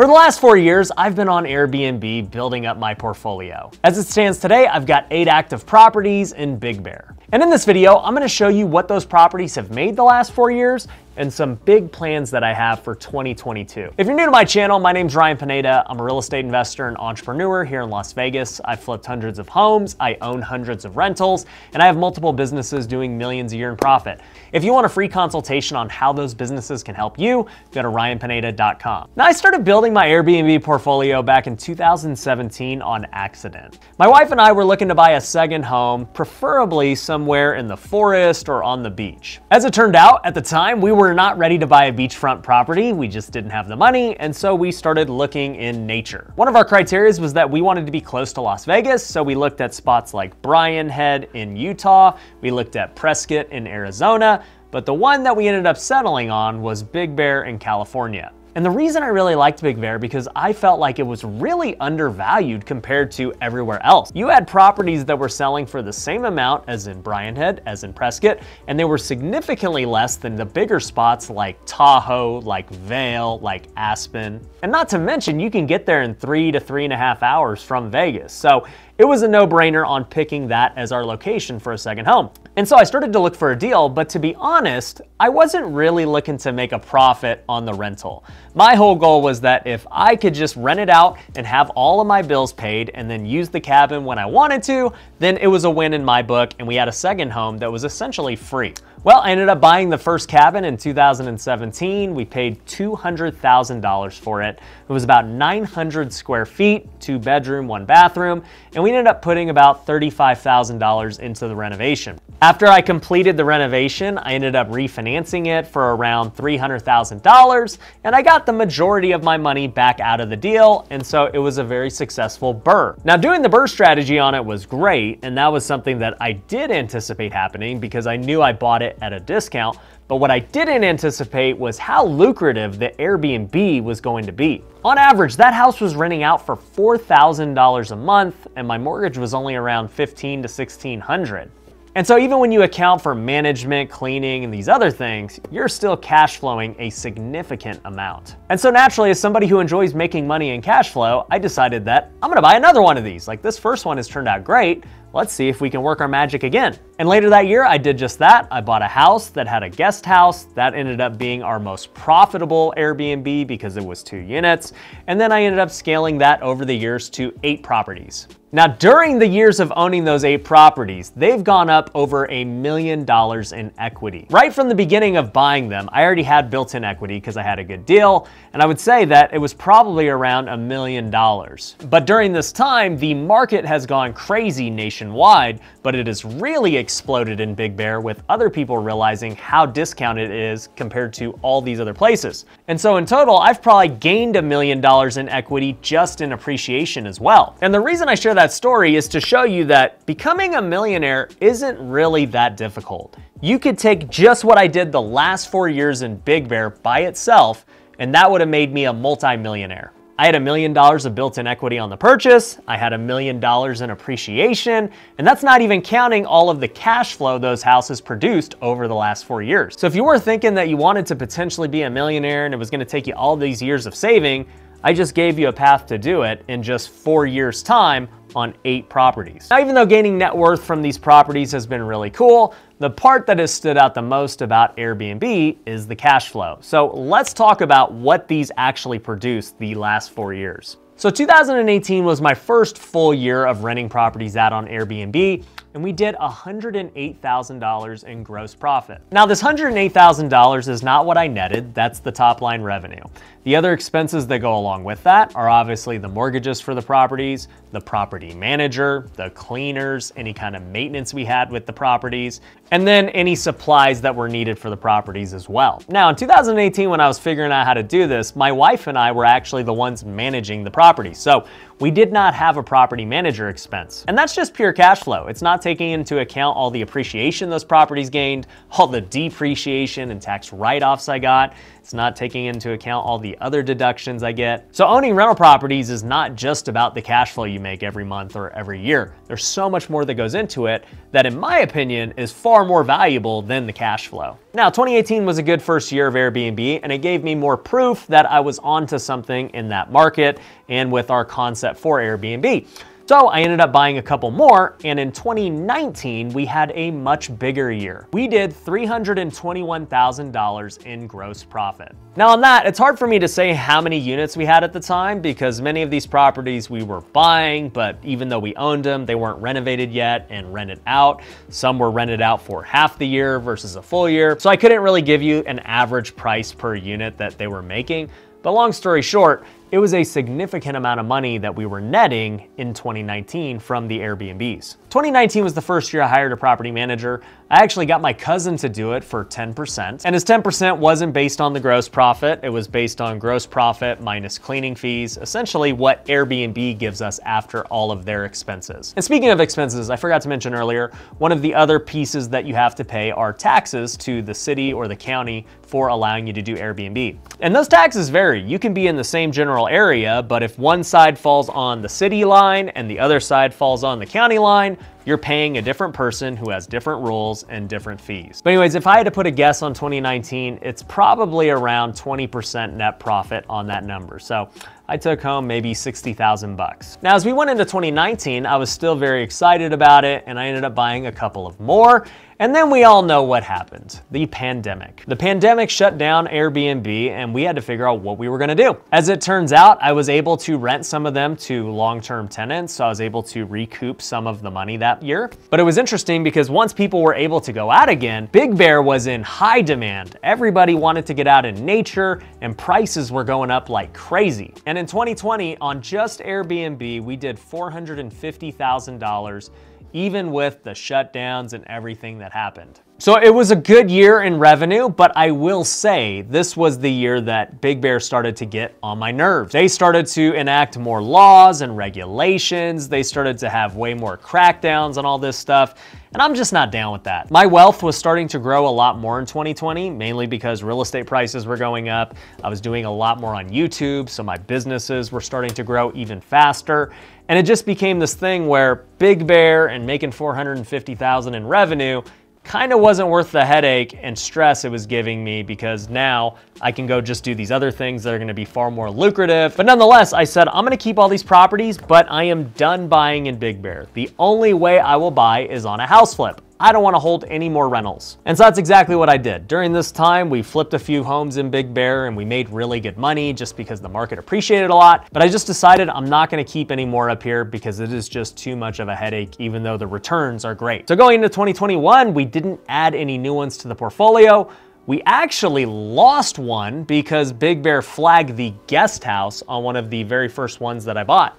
For the last four years, I've been on Airbnb building up my portfolio. As it stands today, I've got eight active properties in Big Bear. And in this video, I'm gonna show you what those properties have made the last four years and some big plans that I have for 2022. If you're new to my channel, my name's Ryan Pineda. I'm a real estate investor and entrepreneur here in Las Vegas. I've flipped hundreds of homes, I own hundreds of rentals, and I have multiple businesses doing millions a year in profit. If you want a free consultation on how those businesses can help you, go to ryanpineda.com. Now, I started building my Airbnb portfolio back in 2017 on accident. My wife and I were looking to buy a second home, preferably somewhere in the forest or on the beach. As it turned out, at the time, we were were not ready to buy a beachfront property, we just didn't have the money, and so we started looking in nature. One of our criteria was that we wanted to be close to Las Vegas, so we looked at spots like Bryan Head in Utah, we looked at Prescott in Arizona, but the one that we ended up settling on was Big Bear in California. And the reason I really liked Big Bear because I felt like it was really undervalued compared to everywhere else. You had properties that were selling for the same amount as in Bryan Head, as in Prescott, and they were significantly less than the bigger spots like Tahoe, like Vale, like Aspen. And not to mention, you can get there in three to three and a half hours from Vegas. So it was a no-brainer on picking that as our location for a second home. And so I started to look for a deal, but to be honest, I wasn't really looking to make a profit on the rental. My whole goal was that if I could just rent it out and have all of my bills paid and then use the cabin when I wanted to, then it was a win in my book and we had a second home that was essentially free. Well, I ended up buying the first cabin in 2017. We paid $200,000 for it. It was about 900 square feet, two bedroom, one bathroom, and we ended up putting about $35,000 into the renovation. After I completed the renovation, I ended up refinancing it for around $300,000 and I got the majority of my money back out of the deal. And so it was a very successful burr. Now doing the burr strategy on it was great, and that was something that I did anticipate happening because I knew I bought it at a discount, but what I didn't anticipate was how lucrative the Airbnb was going to be. On average, that house was renting out for $4,000 a month, and my mortgage was only around 15 to 1600. And so even when you account for management, cleaning, and these other things, you're still cash flowing a significant amount. And so naturally, as somebody who enjoys making money in cash flow, I decided that I'm gonna buy another one of these. Like this first one has turned out great, Let's see if we can work our magic again. And later that year, I did just that. I bought a house that had a guest house. That ended up being our most profitable Airbnb because it was two units. And then I ended up scaling that over the years to eight properties. Now, during the years of owning those eight properties, they've gone up over a million dollars in equity. Right from the beginning of buying them, I already had built in equity because I had a good deal, and I would say that it was probably around a million dollars. But during this time, the market has gone crazy nationwide nationwide, but it has really exploded in Big Bear with other people realizing how discounted it is compared to all these other places. And so in total, I've probably gained a million dollars in equity just in appreciation as well. And the reason I share that story is to show you that becoming a millionaire isn't really that difficult. You could take just what I did the last four years in Big Bear by itself, and that would have made me a multimillionaire. I had a million dollars of built-in equity on the purchase, I had a million dollars in appreciation, and that's not even counting all of the cash flow those houses produced over the last four years. So if you were thinking that you wanted to potentially be a millionaire and it was gonna take you all these years of saving, I just gave you a path to do it in just four years time on eight properties. Now, even though gaining net worth from these properties has been really cool, the part that has stood out the most about Airbnb is the cash flow. So let's talk about what these actually produced the last four years. So 2018 was my first full year of renting properties out on Airbnb, and we did $108,000 in gross profit. Now this $108,000 is not what I netted, that's the top line revenue. The other expenses that go along with that are obviously the mortgages for the properties, the property manager, the cleaners, any kind of maintenance we had with the properties, and then any supplies that were needed for the properties as well. Now, in 2018, when I was figuring out how to do this, my wife and I were actually the ones managing the property. So we did not have a property manager expense. And that's just pure cash flow. It's not taking into account all the appreciation those properties gained, all the depreciation and tax write-offs I got, it's not taking into account all the other deductions I get. So owning rental properties is not just about the cash flow you make every month or every year. There's so much more that goes into it that in my opinion is far more valuable than the cash flow. Now, 2018 was a good first year of Airbnb and it gave me more proof that I was onto something in that market and with our concept for Airbnb. So I ended up buying a couple more, and in 2019, we had a much bigger year. We did $321,000 in gross profit. Now on that, it's hard for me to say how many units we had at the time because many of these properties we were buying, but even though we owned them, they weren't renovated yet and rented out. Some were rented out for half the year versus a full year. So I couldn't really give you an average price per unit that they were making. But long story short, it was a significant amount of money that we were netting in 2019 from the Airbnbs. 2019 was the first year I hired a property manager. I actually got my cousin to do it for 10%. And his 10% wasn't based on the gross profit, it was based on gross profit minus cleaning fees, essentially what Airbnb gives us after all of their expenses. And speaking of expenses, I forgot to mention earlier, one of the other pieces that you have to pay are taxes to the city or the county for allowing you to do Airbnb. And those taxes vary. You can be in the same general general area, but if one side falls on the city line and the other side falls on the county line, you're paying a different person who has different rules and different fees. But anyways, if I had to put a guess on 2019, it's probably around 20% net profit on that number. So I took home maybe 60,000 bucks. Now, as we went into 2019, I was still very excited about it and I ended up buying a couple of more. And then we all know what happened, the pandemic. The pandemic shut down Airbnb and we had to figure out what we were gonna do. As it turns out, I was able to rent some of them to long-term tenants. So I was able to recoup some of the money that year. But it was interesting because once people were able to go out again, Big Bear was in high demand. Everybody wanted to get out in nature and prices were going up like crazy. And in 2020, on just Airbnb, we did $450,000 even with the shutdowns and everything that happened. So it was a good year in revenue, but I will say this was the year that Big Bear started to get on my nerves. They started to enact more laws and regulations. They started to have way more crackdowns on all this stuff. And I'm just not down with that. My wealth was starting to grow a lot more in 2020, mainly because real estate prices were going up. I was doing a lot more on YouTube, so my businesses were starting to grow even faster. And it just became this thing where Big Bear and making 450,000 in revenue kind of wasn't worth the headache and stress it was giving me because now I can go just do these other things that are gonna be far more lucrative. But nonetheless, I said, I'm gonna keep all these properties, but I am done buying in Big Bear. The only way I will buy is on a house flip. I don't wanna hold any more rentals. And so that's exactly what I did. During this time, we flipped a few homes in Big Bear and we made really good money just because the market appreciated a lot. But I just decided I'm not gonna keep any more up here because it is just too much of a headache, even though the returns are great. So going into 2021, we didn't add any new ones to the portfolio. We actually lost one because Big Bear flagged the guest house on one of the very first ones that I bought.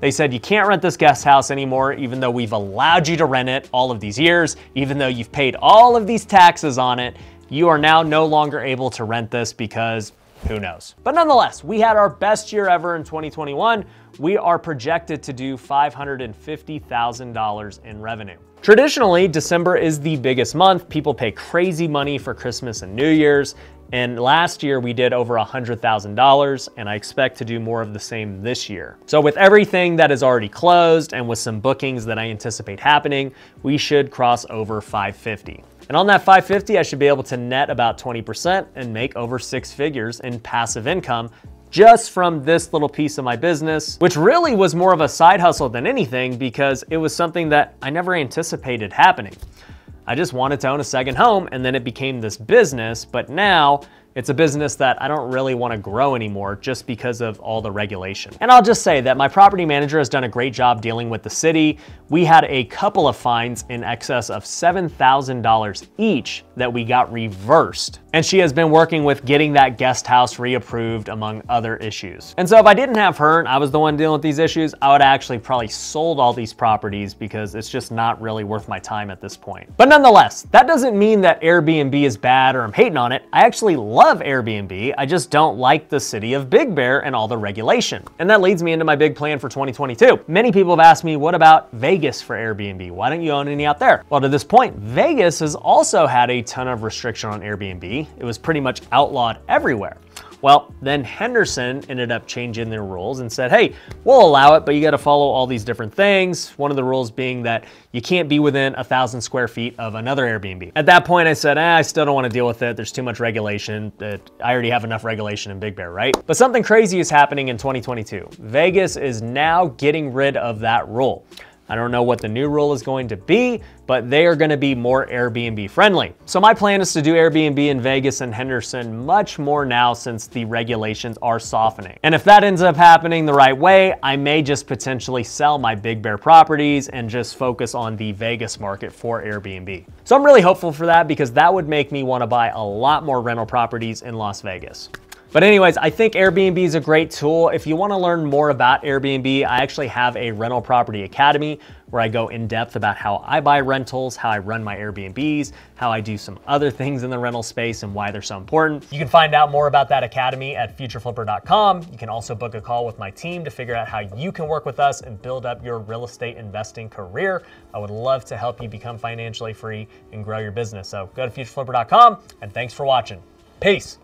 They said, you can't rent this guest house anymore, even though we've allowed you to rent it all of these years, even though you've paid all of these taxes on it. You are now no longer able to rent this because who knows? But nonetheless, we had our best year ever in 2021. We are projected to do $550,000 in revenue. Traditionally, December is the biggest month. People pay crazy money for Christmas and New Year's. And last year we did over $100,000 and I expect to do more of the same this year. So with everything that is already closed and with some bookings that I anticipate happening, we should cross over 550. And on that 550, I should be able to net about 20% and make over six figures in passive income just from this little piece of my business, which really was more of a side hustle than anything because it was something that I never anticipated happening. I just wanted to own a second home and then it became this business, but now it's a business that I don't really want to grow anymore just because of all the regulation. And I'll just say that my property manager has done a great job dealing with the city. We had a couple of fines in excess of $7,000 each that we got reversed and she has been working with getting that guest house reapproved among other issues. And so if I didn't have her and I was the one dealing with these issues, I would actually probably sold all these properties because it's just not really worth my time at this point. But nonetheless, that doesn't mean that Airbnb is bad or I'm hating on it. I actually love Airbnb. I just don't like the city of Big Bear and all the regulation. And that leads me into my big plan for 2022. Many people have asked me, what about Vegas for Airbnb? Why don't you own any out there? Well, to this point, Vegas has also had a ton of restriction on Airbnb it was pretty much outlawed everywhere. Well, then Henderson ended up changing their rules and said, hey, we'll allow it, but you got to follow all these different things. One of the rules being that you can't be within a thousand square feet of another Airbnb. At that point, I said, eh, I still don't want to deal with it. There's too much regulation. I already have enough regulation in Big Bear, right? But something crazy is happening in 2022. Vegas is now getting rid of that rule. I don't know what the new rule is going to be, but they are gonna be more Airbnb friendly. So my plan is to do Airbnb in Vegas and Henderson much more now since the regulations are softening. And if that ends up happening the right way, I may just potentially sell my Big Bear properties and just focus on the Vegas market for Airbnb. So I'm really hopeful for that because that would make me wanna buy a lot more rental properties in Las Vegas. But anyways, I think Airbnb is a great tool. If you wanna learn more about Airbnb, I actually have a rental property academy where I go in depth about how I buy rentals, how I run my Airbnbs, how I do some other things in the rental space and why they're so important. You can find out more about that academy at futureflipper.com. You can also book a call with my team to figure out how you can work with us and build up your real estate investing career. I would love to help you become financially free and grow your business. So go to futureflipper.com and thanks for watching. Peace.